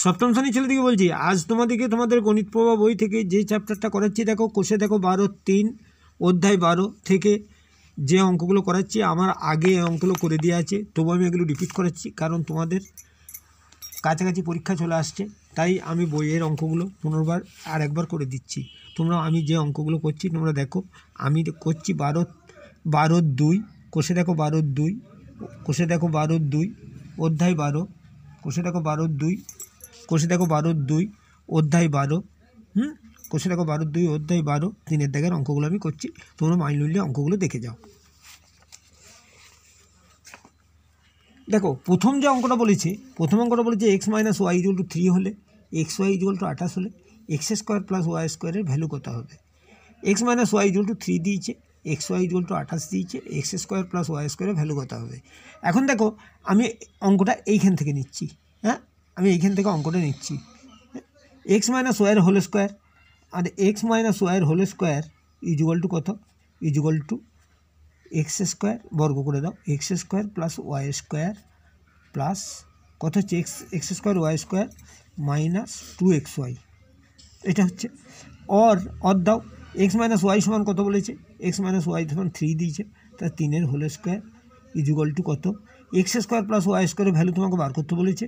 সপ্তম শ্রেণী ছেলেদিকে বলছি আজ তোমাদেরকে তোমাদের গণিত প্রভাব বই থেকে যে চ্যাপ্টারটা করাচ্ছি দেখো কোষে দেখো বারো তিন অধ্যায় বারো থেকে যে অঙ্কগুলো করাচ্ছি আমার আগে অঙ্কগুলো করে দিয়ে আছে তবু আমি এগুলো রিপিট করাচ্ছি কারণ তোমাদের কাছাকাছি পরীক্ষা চলে আসছে তাই আমি বইয়ের অঙ্কগুলো পুনর্বার আর একবার করে দিচ্ছি তোমরা আমি যে অঙ্কগুলো করছি তোমরা দেখো আমি করছি বারো বারো দুই কোষে দেখো বারো দুই কোষে দেখো বারো দুই অধ্যায় বারো কোষে দেখো বারো দুই কষে দেখো বারো দুই অধ্যায় বারো হুম কষে দেখো বারো দুই অধ্যায় বারো তিনের দেখার অঙ্কগুলো আমি করছি তোমরা মাইন লইলে অঙ্কগুলো দেখে যাও দেখো প্রথম যে অঙ্কটা বলেছে প্রথম অঙ্কটা বলেছে X minus Y equal to three হলে এক্স ওয়াই ইজুয়াল টু আঠাশ হলে এক্স স্কোয়ার প্লাস ওয়াই স্কোয়ারের ভ্যালু কত হবে X minus Y equal to three দিয়েছে এক্স ওয়াই ইজুয়াল টু আঠাশ দিয়েছে এক্স স্কোয়ার প্লাস ওয়াই স্কোয়ারের ভ্যালু কত হবে এখন দেখো আমি অঙ্কটা এইখান থেকে নিচ্ছি আমি এইখান থেকে অঙ্কটা নিচ্ছি এক্স মাইনাস ওয়াইয়ের হোল স্কোয়ার আর এক্স মাইনাস ওয়াইয়ের হোল স্কোয়ার ইজুগল টু কত ইজুগল টু এক্স স্কোয়ার বর্গ করে দাও X square plus Y square plus কত হচ্ছে X X square Y square minus two X Y এটা হচ্ছে অর অর দাও এক্স মাইনাস ওয়াই সমান কত বলেছে এক্স মাইনাস ওয়াই সমান থ্রি দিয়েছে তা তিনের হোল স্কোয়ার ইজুগল টু কত এক্স স্কোয়ার প্লাস ওয়াই স্কোয়ারের ভ্যালু তোমাকে বার করতে বলেছে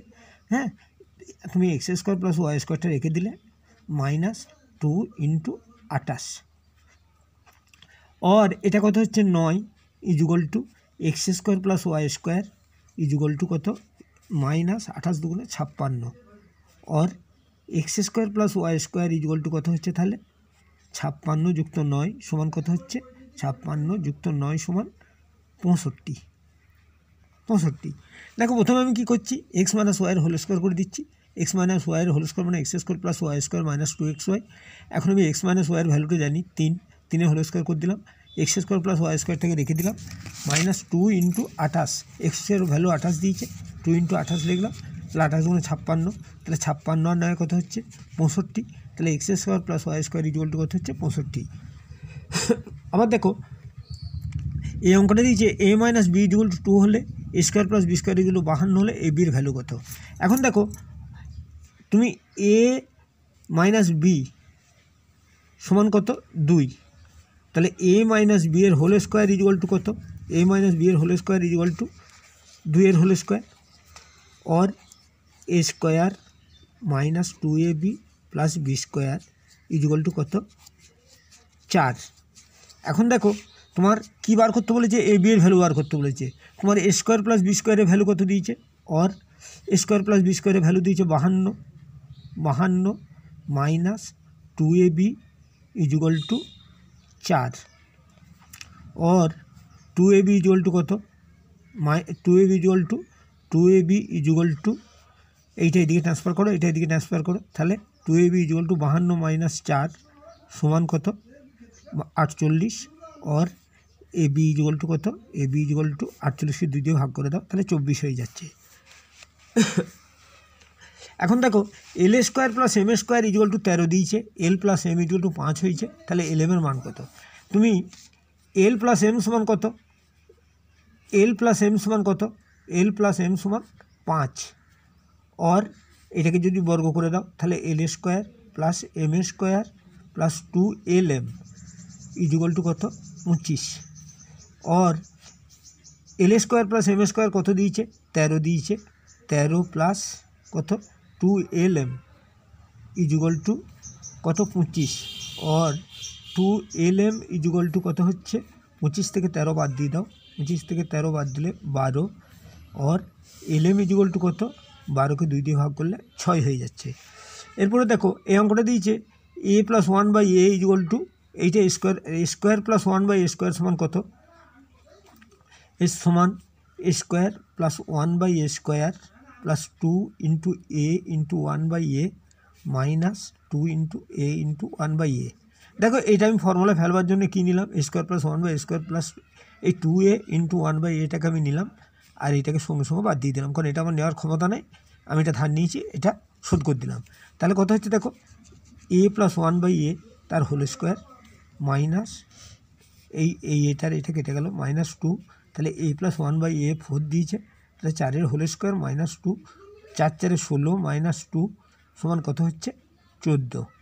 হ্যাঁ তুমি এক্স স্কোয়ার প্লাস ওয়াই স্কোয়ারটা রেখে দিলে মাইনাস টু ইন্টু আটাশ অর এটা কত হচ্ছে নয় equal to X square plus Y square equal to কত মাইনাস আঠাশ দুগুণে ছাপ্পান্ন or X square plus Y square equal to কত হচ্ছে তাহলে ছাপ্পান্ন যুক্ত নয় সমান কত হচ্ছে ছাপ্পান্ন যুক্ত নয় সমান পঁয়ষট্টি পঁয়ষট্টি দেখো প্রথমে আমি কী করছি এক্স মাইনাস ওয়াইয়ের হোল স্কোয়ার করে দিচ্ছি এক্স মাইনাস ওয়াইয়ের হোল স্কোয়ার মানে X square plus Y square minus two X Y এখন আমি এক্স মাইনাস ওয়াইয়ের ভ্যালুটা জানি তিন তিনের হোল স্কোয়ার করে দিলাম X square plus Y square থেকে রেখে দিলাম মাইনাস টু ইন্টু আঠাশ এক্সের ভ্যালু আঠাশ দিয়েছে টু ইন্টু আঠাশ লিখলাম তাহলে আঠাশ গুণে ছাপ্পান্ন তাহলে ছাপ্পান্ন আর নয় কত হচ্ছে পঁয়ষট্টি তাহলে X square plus Y square equal to কত হচ্ছে পঁয়ষট্টি আবার দেখো এই অঙ্কটা দিয়েছে A minus B equal to two হলে স্কোয়ার প্লাস বি স্কোয়ার এগুলো বাহান্ন হলে এ বির ভ্যালু কত এখন দেখো তুমি এ মাইনাস বি সমান কত দুই তাহলে এ মাইনাস বি এর হোল স্কোয়ার ইজুয়াল টু কত এ মাইনাস বি এর হোল স্কোয়ার ইজুয়াল টু দুইয়ের হোল স্কোয়ার और A square minus two A B plus B square equal to কত চার এখন দেখো তোমার কিবার কত বলে যে এবি এর ভ্যালু কত করতে বলেছে তোমার A square plus B square এর ভ্যালু কত দিয়েছে or square plus B square এর ভ্যালু দিয়েছে 52 52 - 2ab = 4 অর 2ab = কত 2ab = 2ab = এইটা এদিকে ট্রান্সফার করো এটা এদিকে ট্রান্সফার করো তাহলে 2ab = 52 - 4 সমান কত 48 or A B equal to কত এ বি ইজগল টু আটচল্লিশকে দুই দিয়ে ভাগ করে দাও তাহলে চব্বিশ হয়ে যাচ্ছে এখন দেখো L A square plus M square equal to তেরো দিয়েছে L plus M equal to পাঁচ হয়েছে তাহলে এল এমের মান কত তুমি এল প্লাস এম সমান কত এল প্লাস এম সমান কত এল প্লাস এম সমান পাঁচ অর এটাকে যদি বর্গ করে দাও তাহলে L A square plus M square plus two L M equal to কত পঁচিশ और l2 + m2 কত দিয়েছে 13 দিয়েছে 13 + কত 2lm = কত 25 और 2lm = কত হচ্ছে 25 থেকে 13 বাদ দিয়ে দাও 25 থেকে 13 বাদ দিলে 12 और lm = কত 12 কে 2 দিয়ে ভাগ করলে 6 হয়ে যাচ্ছে এরপর দেখো a সংখ্যাটা দিয়েছে a + 1 / a = a2 a2 + 1 / square সমান কত এস সমান A square plus one by A square plus two into A into one by A minus two into A into one by A দেখো এটা আমি ফর্মুলা ফেলবার জন্য কী নিলাম A square plus one by square plus এই two A into one by এটাকে আমি নিলাম আর এটাকে সঙ্গে সঙ্গে বাদ দিয়ে দিলাম কারণ এটা আমার নেওয়ার ক্ষমতা নেই আমি এটা ধার নিয়েছি এটা শোধ করে দিলাম তাহলে কথা হচ্ছে দেখো A plus one by A তার হোল স্কোয়ার মাইনাস এই এই এটার এটা কেটে গেল মাইনাস টু তাহলে A plus one by A four দিয়েছে তাহলে চারের হোল স্কোয়ার মাইনাস টু চার চারে ষোলো মাইনাস টু সমান কত হচ্ছে চোদ্দো